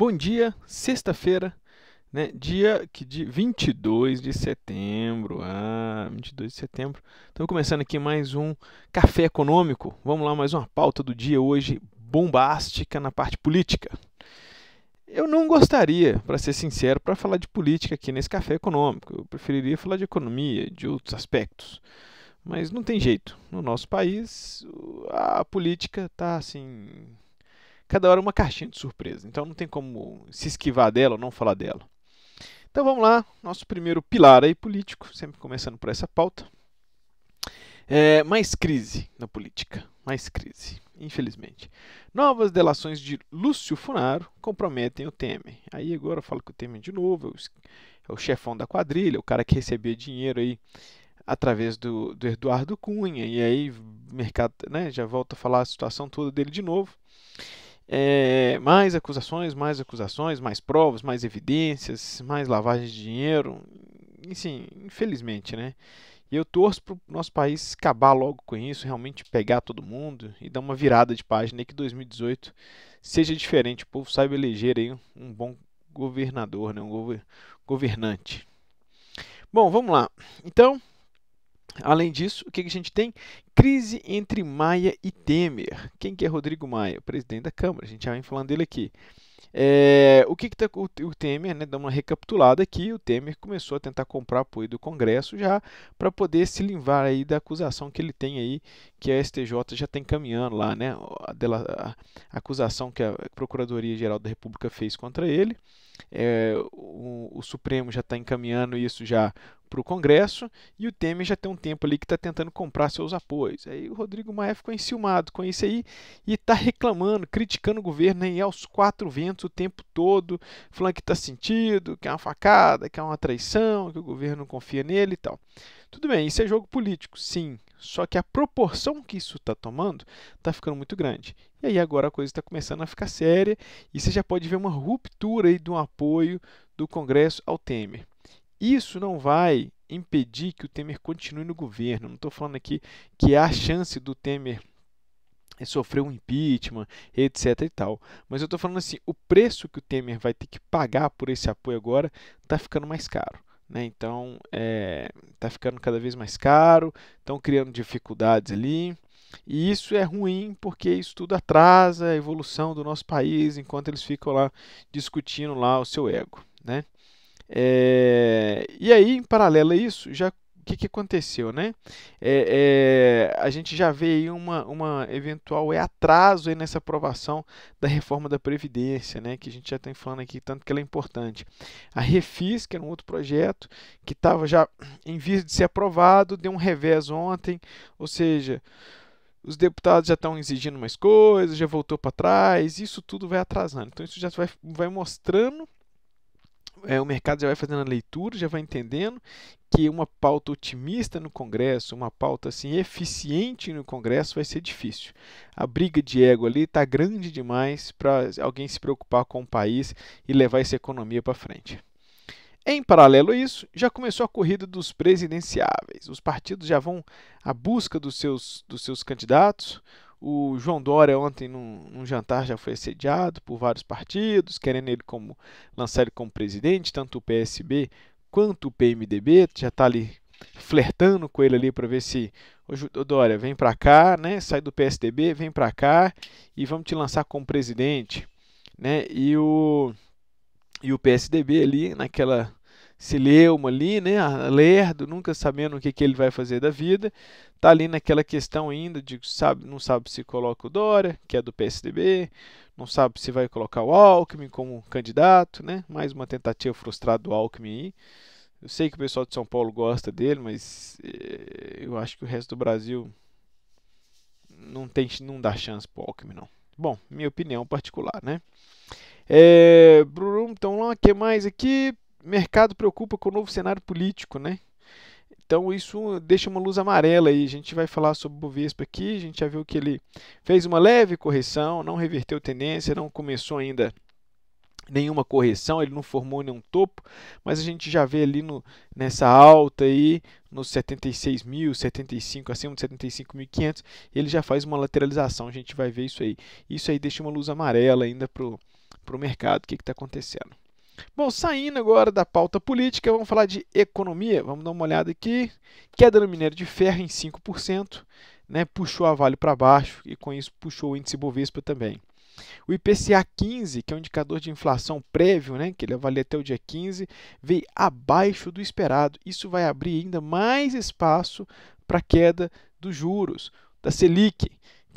Bom dia, sexta-feira, né? Dia que de 22 de setembro. Ah, 22 de setembro. Estamos começando aqui mais um café econômico. Vamos lá, mais uma pauta do dia hoje bombástica na parte política. Eu não gostaria, para ser sincero, para falar de política aqui nesse café econômico. Eu preferiria falar de economia, de outros aspectos. Mas não tem jeito. No nosso país, a política está assim cada hora uma caixinha de surpresa. Então não tem como se esquivar dela ou não falar dela. Então vamos lá, nosso primeiro pilar aí político, sempre começando por essa pauta. É, mais crise na política, mais crise, infelizmente. Novas delações de Lúcio Funaro comprometem o Temer. Aí agora eu falo que o Temer de novo é o, chefão da quadrilha, o cara que recebia dinheiro aí através do, do Eduardo Cunha. E aí mercado, né, já volta a falar a situação toda dele de novo. É, mais acusações, mais acusações, mais provas, mais evidências, mais lavagem de dinheiro. Enfim, infelizmente, né? E eu torço para o nosso país acabar logo com isso, realmente pegar todo mundo e dar uma virada de página e que 2018 seja diferente, o povo saiba eleger aí um bom governador, né? um governante. Bom, vamos lá. Então, Além disso, o que a gente tem? Crise entre Maia e Temer. Quem que é Rodrigo Maia? Presidente da Câmara. A gente já vem falando dele aqui. É, o que, que tá o, Temer, né, dá uma recapitulada aqui, o Temer começou a tentar comprar apoio do Congresso já para poder se limvar aí da acusação que ele tem aí, que a STJ já tem tá caminhando lá, né, a, a, a acusação que a Procuradoria-Geral da República fez contra ele, é, o, o Supremo já está encaminhando isso já para o Congresso e o Temer já tem um tempo ali que está tentando comprar seus apoios. Aí o Rodrigo Maia ficou enciumado com isso aí e está reclamando, criticando o governo aí aos quatro ventos o tempo todo, falando que está sentido, que é uma facada, que é uma traição, que o governo não confia nele e tal. Tudo bem, isso é jogo político, sim. Só que a proporção que isso está tomando está ficando muito grande. E aí agora a coisa está começando a ficar séria e você já pode ver uma ruptura aí do apoio do Congresso ao Temer. Isso não vai impedir que o Temer continue no governo. Não estou falando aqui que há chance do Temer sofrer um impeachment, etc e tal. Mas eu estou falando assim, o preço que o Temer vai ter que pagar por esse apoio agora está ficando mais caro. Né? Então, está é, tá ficando cada vez mais caro, estão criando dificuldades ali. E isso é ruim porque isso tudo atrasa a evolução do nosso país enquanto eles ficam lá discutindo lá o seu ego. Né? É, e aí, em paralelo a isso, já o que, que aconteceu, né? É, é, a gente já vê aí uma, uma eventual é, atraso aí nessa aprovação da reforma da Previdência, né? Que a gente já está falando aqui, tanto que ela é importante. A Refis, que era um outro projeto, que estava já em vista de ser aprovado, deu um revés ontem, ou seja, os deputados já estão exigindo mais coisas, já voltou para trás, isso tudo vai atrasando. Então, isso já vai, vai mostrando é, o mercado já vai fazendo a leitura, já vai entendendo que uma pauta otimista no Congresso, uma pauta assim eficiente no Congresso vai ser difícil. A briga de ego ali está grande demais para alguém se preocupar com o país e levar essa economia para frente. Em paralelo a isso, já começou a corrida dos presidenciáveis. Os partidos já vão à busca dos seus, dos seus candidatos. O João Dória, ontem, num, num jantar, já foi assediado por vários partidos, querendo ele como lançar ele como presidente, tanto o PSB quanto o PMDB, já está ali flertando com ele ali para ver se o Dória vem para cá, né? Sai do PSDB, vem para cá e vamos te lançar como presidente, né? E o e o PSDB ali naquela se Sileuma ali, né, lerdo, nunca sabendo o que, que ele vai fazer da vida, tá ali naquela questão ainda de sabe, não sabe se coloca o Dória, que é do PSDB, não sabe se vai colocar o Alckmin como candidato, né? Mais uma tentativa frustrada do Alckmin aí. Eu sei que o pessoal de São Paulo gosta dele, mas eh, eu acho que o resto do Brasil não tem não dá chance pro Alckmin não. Bom, minha opinião particular, né? É, então o que mais aqui? mercado preocupa com o novo cenário político, né? Então isso deixa uma luz amarela aí. A gente vai falar sobre o Bovespa aqui. A gente já viu que ele fez uma leve correção, não reverteu tendência, não começou ainda nenhuma correção, ele não formou nenhum topo, mas a gente já vê ali no, nessa alta aí, nos 76 mil, 75, acima de 75.500, ele já faz uma lateralização, a gente vai ver isso aí. Isso aí deixa uma luz amarela ainda para o mercado, o que está acontecendo. Bom, saindo agora da pauta política, vamos falar de economia. Vamos dar uma olhada aqui. Queda no minério de ferro em 5%, né? puxou a Vale para baixo e com isso puxou o índice Bovespa também. O IPCA 15, que é um indicador de inflação prévio, né, que ele avalia até o dia 15, veio abaixo do esperado. Isso vai abrir ainda mais espaço para a queda dos juros, da Selic.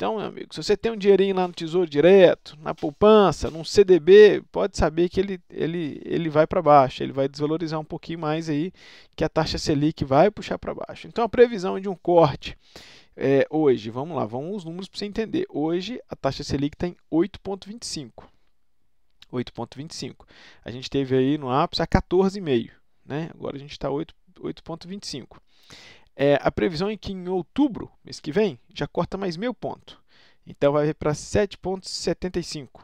Então, meu amigo, se você tem um dinheirinho lá no Tesouro Direto, na poupança, num CDB, pode saber que ele, ele, ele vai para baixo, ele vai desvalorizar um pouquinho mais aí, que a taxa Selic vai puxar para baixo. Então, a previsão de um corte é, hoje, vamos lá, vamos os números para você entender. Hoje, a taxa Selic está em 8,25. 8,25. A gente teve aí no ápice a 14,5. Né? Agora a gente está 8,25. É, a previsão é que em outubro, mês que vem, já corta mais meio ponto. Então vai para 7,75.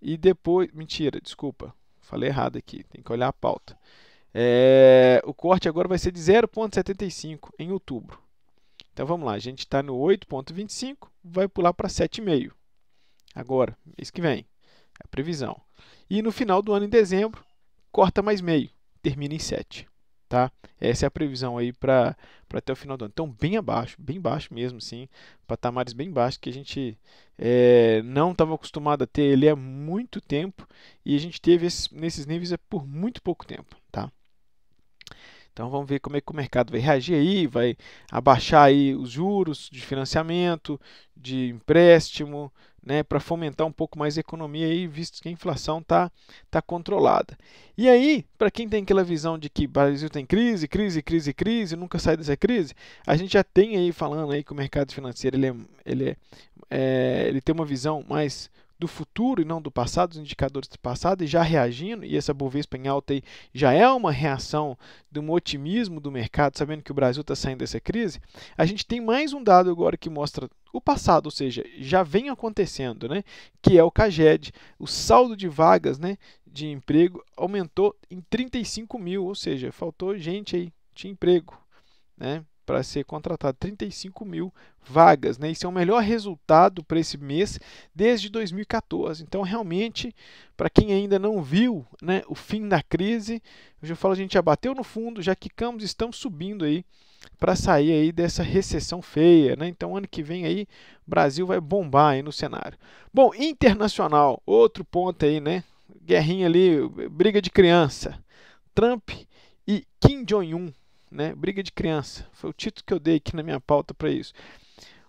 E depois. Mentira, desculpa. Falei errado aqui. Tem que olhar a pauta. É, o corte agora vai ser de 0,75 em outubro. Então vamos lá, a gente está no 8,25, vai pular para 7,5. Agora, mês que vem, é a previsão. E no final do ano, em dezembro, corta mais meio, termina em 7 tá? Essa é a previsão aí para até o final do ano. Então, bem abaixo, bem baixo mesmo, sim. Patamares bem baixos que a gente é, não estava acostumado a ter ele há muito tempo e a gente teve nesses níveis por muito pouco tempo, tá? Então vamos ver como é que o mercado vai reagir aí, vai abaixar aí os juros de financiamento, de empréstimo, né, para fomentar um pouco mais a economia aí, visto que a inflação está tá controlada. E aí, para quem tem aquela visão de que Brasil tem crise, crise, crise, crise, nunca sai dessa crise, a gente já tem aí falando aí que o mercado financeiro ele, é, ele, é, é, ele tem uma visão mais do futuro e não do passado, os indicadores do passado, e já reagindo, e essa Bovespa em alta aí já é uma reação de um otimismo do mercado, sabendo que o Brasil está saindo dessa crise, a gente tem mais um dado agora que mostra o passado, ou seja, já vem acontecendo, né? que é o CAGED, o saldo de vagas né, de emprego aumentou em 35 mil, ou seja, faltou gente aí de emprego. Né? para ser contratado, 35 mil vagas. Né? Isso é o melhor resultado para esse mês desde 2014. Então, realmente, para quem ainda não viu né, o fim da crise, eu já falo, a gente já bateu no fundo, já quicamos, estamos subindo aí para sair aí dessa recessão feia. Né? Então, ano que vem aí, o Brasil vai bombar aí no cenário. Bom, internacional, outro ponto aí, né? Guerrinha ali, briga de criança. Trump e Kim Jong-un né? Briga de criança. Foi o título que eu dei aqui na minha pauta para isso.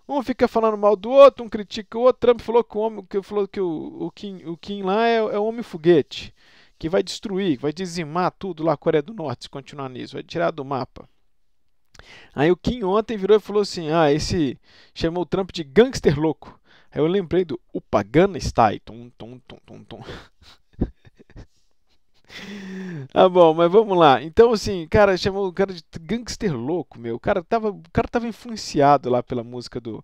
Um fica falando mal do outro, um critica o outro. Trump falou que o homem, que falou que o, o Kim, o Kim lá é, é o homem foguete, que vai destruir, vai dizimar tudo lá a Coreia do Norte se continuar nisso, vai tirar do mapa. Aí o Kim ontem virou e falou assim: "Ah, esse chamou o Trump de gangster louco". Aí eu lembrei do Upagana Style, tum tum tum tum tum. Ah, bom, mas vamos lá. Então, assim, cara, chamou o cara de gangster louco, meu. O cara tava, o cara tava influenciado lá pela música do,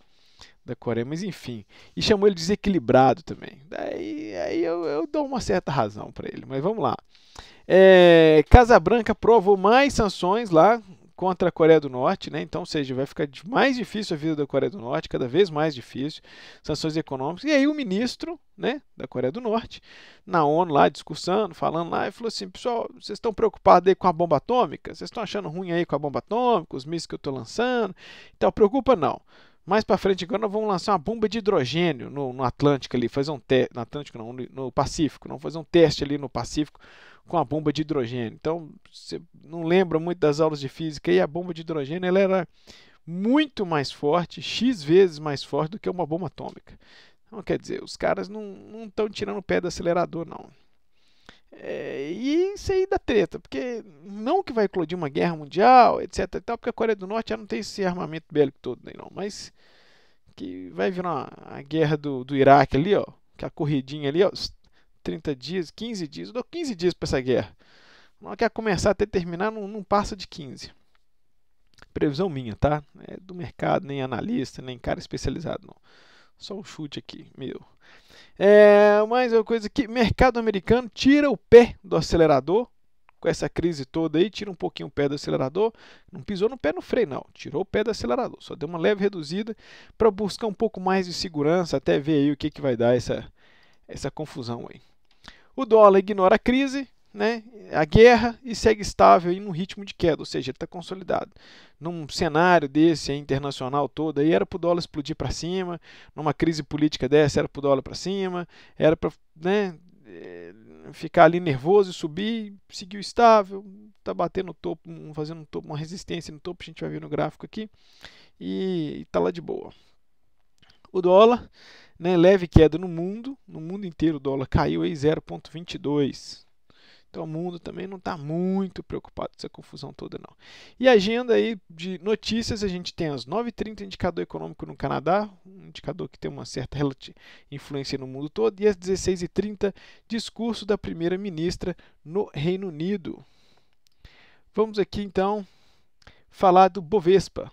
da Coreia, mas enfim. E chamou ele de desequilibrado também. Daí aí eu, eu dou uma certa razão para ele, mas vamos lá. É, Casa Branca aprovou mais sanções lá contra a Coreia do Norte, né? Então, ou seja, vai ficar mais difícil a vida da Coreia do Norte, cada vez mais difícil, sanções econômicas. E aí o ministro, né, da Coreia do Norte, na ONU lá discursando, falando lá, e falou assim: "Pessoal, vocês estão preocupados aí com a bomba atômica? Vocês estão achando ruim aí com a bomba atômica, os mísseis que eu estou lançando?" Então, preocupa não. Mais para frente agora nós vamos lançar uma bomba de hidrogênio no, no Atlântico ali, fazer um teste no Atlântico não, no Pacífico, não fazer um teste ali no Pacífico com a bomba de hidrogênio. Então, você não lembra muito das aulas de física e a bomba de hidrogênio ela era muito mais forte, x vezes mais forte do que uma bomba atômica. Então, quer dizer, os caras não estão tirando o pé do acelerador não. É, e isso aí dá treta, porque não que vai eclodir uma guerra mundial, etc. E tal, porque a Coreia do Norte já não tem esse armamento bélico todo, nem não, mas que vai virar uma, a guerra do, do Iraque ali, ó, que a corridinha ali, ó, 30 dias, 15 dias, eu dou 15 dias para essa guerra. Não quer começar até terminar, não, não passa de 15. Previsão minha, tá? É do mercado, nem analista, nem cara especializado, não. Só um chute aqui, meu. É, mas é uma coisa que mercado americano tira o pé do acelerador com essa crise toda aí, tira um pouquinho o pé do acelerador, não pisou no pé no freio não, tirou o pé do acelerador, só deu uma leve reduzida para buscar um pouco mais de segurança, até ver aí o que, que vai dar essa, essa confusão aí. O dólar ignora a crise, né, a guerra e segue estável em um ritmo de queda, ou seja, está consolidado. Num cenário desse internacional todo, aí era para o dólar explodir para cima, numa crise política dessa era para o dólar para cima, era para né, eh, ficar ali nervoso e subir, seguiu estável, está batendo no topo, fazendo um topo, uma resistência no topo, a gente vai ver no gráfico aqui, e está lá de boa. O dólar, né, leve queda no mundo, no mundo inteiro o dólar caiu em 0,22%. Então o mundo também não está muito preocupado com essa confusão toda, não. E agenda aí de notícias, a gente tem às 9h30 indicador econômico no Canadá, um indicador que tem uma certa influência no mundo todo, e às 16h30 discurso da primeira-ministra no Reino Unido. Vamos aqui então falar do Bovespa.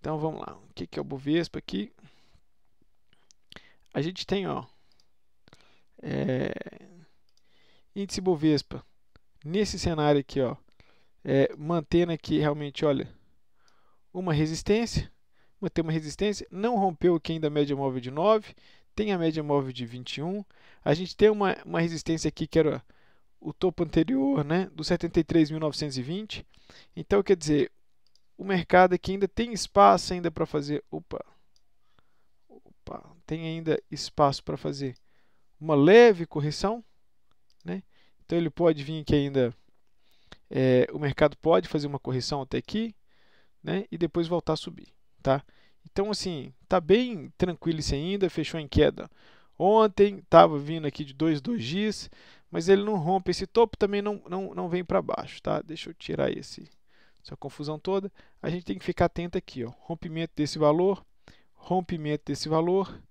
Então vamos lá, o que é o Bovespa aqui? A gente tem, ó, é Índice Bovespa, nesse cenário aqui, ó, é, mantendo aqui realmente, olha, uma resistência, manter uma resistência, não rompeu aqui ainda a média móvel de 9, tem a média móvel de 21, a gente tem uma, uma resistência aqui que era o topo anterior, né, do 73.920, então quer dizer, o mercado aqui ainda tem espaço ainda para fazer, opa, opa, tem ainda espaço para fazer uma leve correção, né? Então ele pode vir que ainda é, o mercado pode fazer uma correção até aqui, né? E depois voltar a subir, tá? Então assim, tá bem tranquilo isso ainda, fechou em queda. Ontem estava vindo aqui de dois dois gs mas ele não rompe esse topo, também não, não, não vem para baixo, tá? Deixa eu tirar esse essa confusão toda. A gente tem que ficar atento aqui, ó. Rompimento desse valor, rompimento desse valor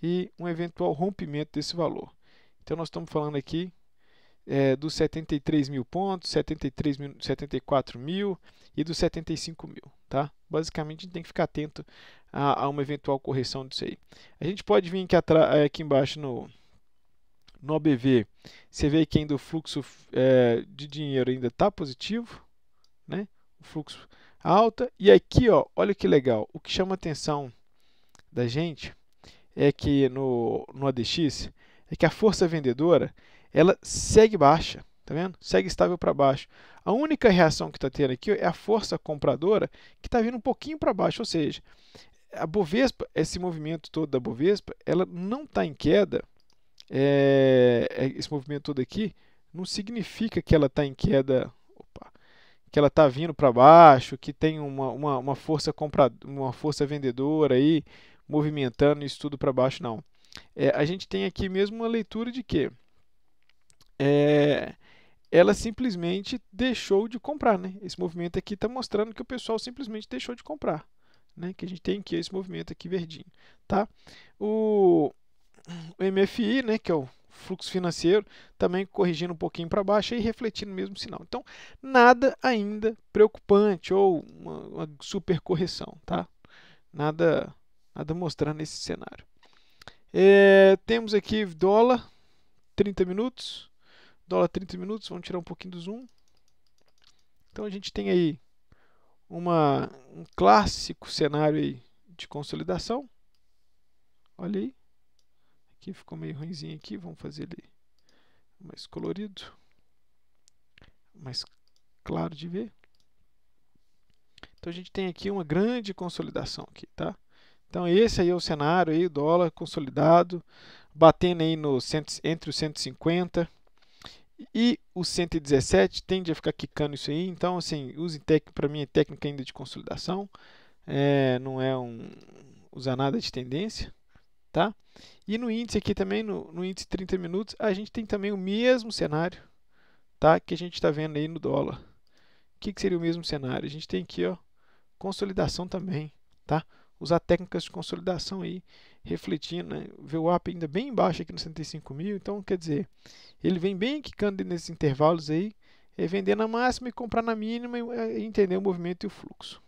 e um eventual rompimento desse valor. Então nós estamos falando aqui é, dos 73 mil pontos, 73 mil, 74 mil e dos 75 mil. Tá? Basicamente, a gente tem que ficar atento a, a uma eventual correção disso aí. A gente pode vir aqui, é, aqui embaixo no, no OBV, você vê que ainda o fluxo é, de dinheiro ainda está positivo, né? o fluxo alta. E aqui, ó, olha que legal, o que chama atenção da gente é que no, no ADX é que a força vendedora ela segue baixa, tá vendo? Segue estável para baixo. A única reação que está tendo aqui é a força compradora que está vindo um pouquinho para baixo, ou seja, a Bovespa, esse movimento todo da Bovespa, ela não está em queda. É, é, esse movimento todo aqui não significa que ela está em queda, opa, que ela está vindo para baixo, que tem uma, uma, uma força compradora, uma força vendedora aí movimentando isso tudo para baixo, não. É, a gente tem aqui mesmo uma leitura de que é, ela simplesmente deixou de comprar. Né? Esse movimento aqui está mostrando que o pessoal simplesmente deixou de comprar. Né? Que a gente tem aqui esse movimento aqui verdinho. Tá? O, o MFI, né, que é o fluxo financeiro, também corrigindo um pouquinho para baixo e refletindo o mesmo sinal. Então, nada ainda preocupante ou uma, uma super correção. Tá? Nada, nada mostrando esse cenário. É, temos aqui dólar, 30 minutos dólar 30 minutos, vamos tirar um pouquinho do zoom. Então a gente tem aí uma, um clássico cenário aí de consolidação. Olha aí. Aqui ficou meio ruimzinho aqui, vamos fazer ele mais colorido, mais claro de ver. Então a gente tem aqui uma grande consolidação aqui, tá? Então esse aí é o cenário aí, o dólar consolidado, batendo aí no, entre os 150 e o 117 tende a ficar quicando isso aí, então assim, use para mim é técnica ainda de consolidação, é, não é um usar nada de tendência, tá? E no índice aqui também, no, no índice 30 minutos, a gente tem também o mesmo cenário, tá? Que a gente está vendo aí no dólar. O que, que seria o mesmo cenário? A gente tem aqui, ó, consolidação também, tá? Usar técnicas de consolidação aí refletindo, né? Vê o VWAP ainda bem embaixo aqui nos 65 mil, então quer dizer, ele vem bem quicando nesses intervalos aí, é vender na máxima e comprar na mínima é, e entender o movimento e o fluxo.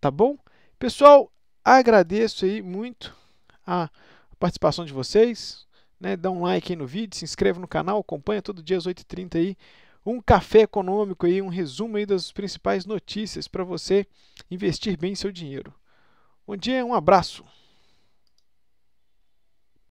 Tá bom? Pessoal, agradeço aí muito a participação de vocês, né? Dá um like aí no vídeo, se inscreve no canal, acompanha todo dia às 8h30 aí um café econômico aí, um resumo aí das principais notícias para você investir bem seu dinheiro. Bom dia, um abraço.